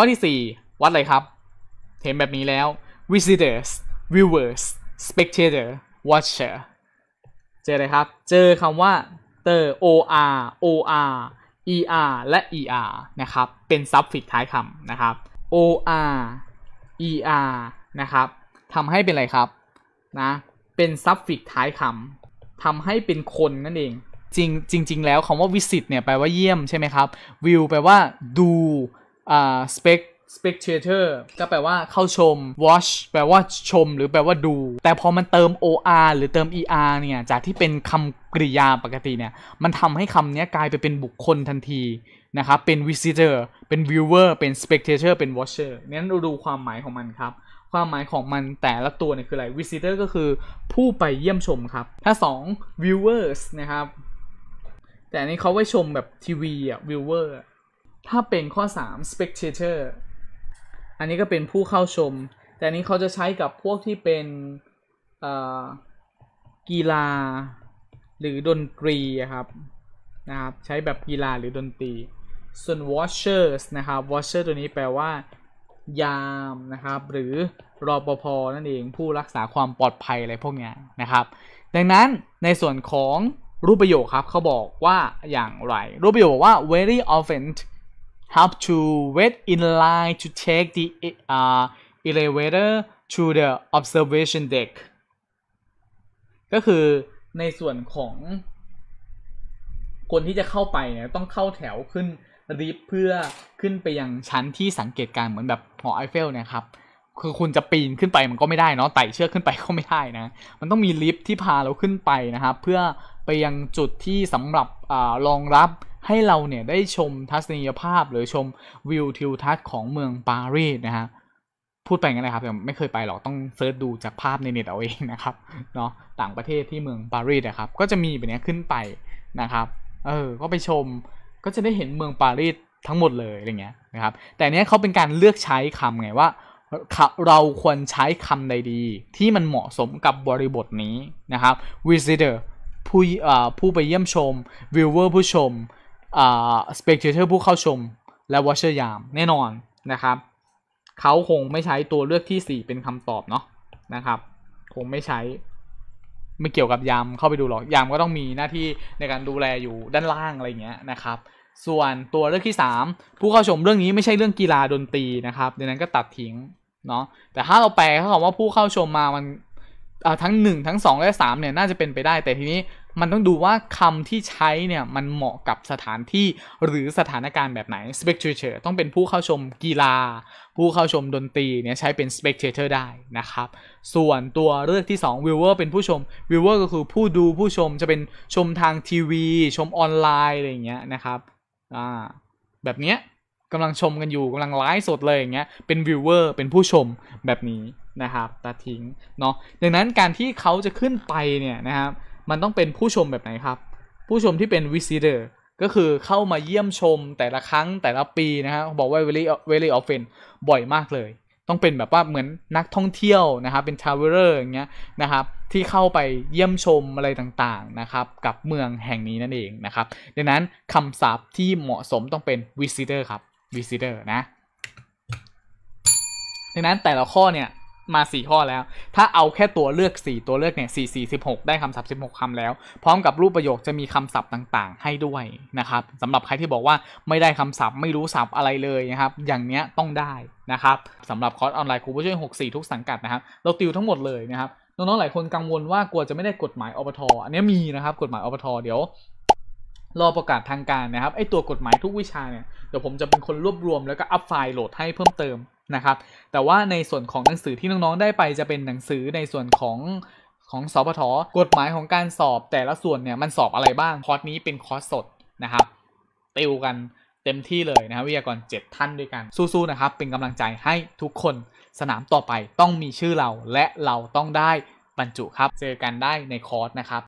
ข้อที่ 4 วัดอะไรครับ เห็นแบบนี้แล้ว visitors viewers spectator watcher เจออะไรครับ เจอคำว่า ter or or er และ er นะครับ เป็น s ับ f ิ x ท้ายคำนะครับ or er นะครับ ทำให้เป็นอะไรครับ นะ เป็น s ับ f ิ x ท้ายคำ ทำให้เป็นคนนั่นเอง จริงจริงๆ แล้วคำว่า visit เนี่ยแปลว่าเยี่ยมใช่ไหมครับ view แปลว่าดูอ่า spec spectator ก็แปลว่าเข้าชม watch แปลว่า ชมหรือแปลว่าดู แต่พอมันเติม or หรือเติม er เนี่ย จากที่เป็นคำกริยาปกติเนี่ย มันทำให้คำนี้กลายไปเป็นบุคคลทันทีนะครับเป็น visitor เป็น viewer เป็น spectator เป็น watcher นั้นดูความหมายของมันครับ ความหมายของมันแต่ละตัวเนี่ยคืออะไร visitor ก็คือ ผู้ไปเยี่ยมชมครับถ้า2 viewers นะครับ แต่อันนี้เขาไว้ชมแบบทีวีอะ viewer ถ้าเป็นข้อ 3 spectator อันนี้ก็เป็นผู้เข้าชม แต่นี้เขาจะใช้กับพวกที่เป็นกีฬา หรือดนตรีครับ นะครับ ใช้แบบกีฬาหรือดนตรี ส่วน watchers นะครับ watcher ตัวนี้แปลว่ายามนะครับ หรือรอปภนั่นเองผู้รักษาความปลอดภัยอะไรพวกนี้นะครับ ดังนั้นในส่วนของรูปประโยคครับเขาบอกว่าอย่างไร รูปประโยคบอกว่า very often have to wait in line to take the uh, elevator to the observation deck ก็คือในส่วนของ คนที่จะเข้าไปเนี่ยต้องเข้าแถวขึ้นลิฟต์เพื่อขึ้นไปยังชั้นที่สังเกตการเหมือนแบบหอไอเฟลนะครับคือคุณจะปีนขึ้นไปมันก็ไม่ได้เนาะไต่เชือกขึ้นไปก็ไม่ได้นะ มันต้องมีลิฟต์ที่พาเราขึ้นไปนะครับ เพื่อไปยังจุดที่สำหรับอรองรับให้เราเนี่ย ได้ชมทัศนียภาพหรือชมวิวทิวทัศน์ของเมืองปารีสนะฮะพูดไปงั้นนะครับแต่ไม่เคยไปหรอกต้องเซิร์ชดูจากภาพในเน็ตเอาเองนะครับเนาะต่างประเทศที่เมืองปารีสนะครับ ก็จะมีแบบนี้ขึ้นไปนะครับ เออ ก็ไปชมก็จะได้เห็นเมืองปารีสทั้งหมดเลยอะไรเงี้ยนะครับ แต่เนี้ยเขาเป็นการเลือกใช้คำไงว่า เราควรใช้คำใดดี ที่มันเหมาะสมกับบริบทนี้นะครับ visitor ผู้ผู้ไปเยี่ยมชม viewer ผู้ชมสเปกเตอร์ผู้เข้าชมและวอชเชอร์ยามแน่นอนนะครับ เขาคงไม่ใช้ตัวเลือกที่ 4 เป็นคำตอบเนาะนะครับคงไม่ใช้ ไม่เกี่ยวกับยามเข้าไปดูหรอกยามก็ต้องมีหน้าที่ในการดูแลอยู่ด้านล่าง อะไรเงี้ยนะครับส่วนตัวเลือกที่3ผู้เข้าชมเรื่องนี้ไม่ใช่เรื่องกีฬาดนตรีนะครับ ดังนั้นก็ตัดทิ้งเนาะแต่ถ้าเราแปลเขาบอกว่าผู้เข้าชมมามันทั้ง1ทั้ง2 และ3เนี่ยน่าจะเป็นไปได้แต่ทีนี้มันต้องดูว่าคำที่ใช้เนี่ย มันเหมาะกับสถานที่หรือสถานการณ์แบบไหน spectator ต้องเป็นผู้เข้าชมกีฬาผู้เข้าชมดนตรีเนี่ย ใช้เป็น spectator ได้นะครับ ส่วนตัวเลือกที่ 2 viewer เป็นผู้ชม viewer ก็คือผู้ดูผู้ชมจะเป็นชมทางทีวี ชมออนไลน์ อะไรอย่างเงี้ยนะครับอ่าแบบเนี้ยกำลังชมกันอยู่กำลังไลฟ์สดเลยอย่างเงี้ยเป็นวิวเวอร์เป็นผู้ชมแบบนี้นะครับตัดทิ้งเนาะดังนั้นการที่เขาจะขึ้นไปเนี่ยนะครับมันต้องเป็นผู้ชมแบบไหนครับผู้ชมที่เป็นวิซิเดอร์ก็คือเข้ามาเยี่ยมชมแต่ละครั้งแต่ละปีนะฮะบอกว่าเวลีเวลีออฟเฟนบ่อยมากเลย ต้องเป็นแบบว่าเหมือนนักท่องเที่ยวนะครับเป็นทาวเวอร์อย่างเงี้ยนะครับที่เข้าไปเยี่ยมชมอะไรต่างๆนะครับกับเมืองแห่งนี้นั่นเอง นะ ครับดังนั้นคำศัพท์ที่เหมาะสมต้องเป็น visitor ครับ visitor นะดังนั้นแต่ละข้อเนี่ยมาสี่ข้อ แล้ว ถ้าเอาแค่ตัวเลือกสี่ตัวเลือกเนี่ยสี่สี่สิบหกได้คำศัพท์สิบหกคำแล้ว พร้อมกับรูปประโยคจะมีคำศัพท์ต่างๆ ให้ด้วย นะครับสำหรับใครที่บอกว่าไม่ได้คำศัพท์ไม่รู้ศัพท์อะไรเลย นะครับ อย่าง เนี้ย ต้องได้ นะ ครับสำหรับคอร์สออนไลน์ครูผู้ช่วยหกสี่ทุกสังกัดนะครับเราติวทั้งหมดเลยนะครับน้องๆหลายคนกังวลว่ากลัวจะไม่ได้กฎหมายอปทออันนี้มีนะครับกฎหมายอปทอเดี๋ยวรอประกาศทางการนะครับไอตัวกฎหมายทุกวิชาเนี่ยเดี๋ยวผมจะเป็นคนรวบรวมแล้วก็อัพไฟล์โหลดให้เพิ่มเติมนะครับ แต่ว่าในส่วนของหนังสือที่น้องๆได้ไปจะเป็นหนังสือในส่วนของของสพทกฎหมายของการสอบแต่ละส่วนเนี่ยมันสอบอะไรบ้างคอร์สนี้เป็นคอร์สสดนะครับติวกันเต็มที่เลยนะครับวิทยากร7ท่านด้วยกันสู้ๆนะครับ เป็นกำลังใจให้ทุกคนสนามต่อไปต้องมีชื่อเราและเราต้องได้บรรจุครับ เจอกันได้ในคอร์สนะครับ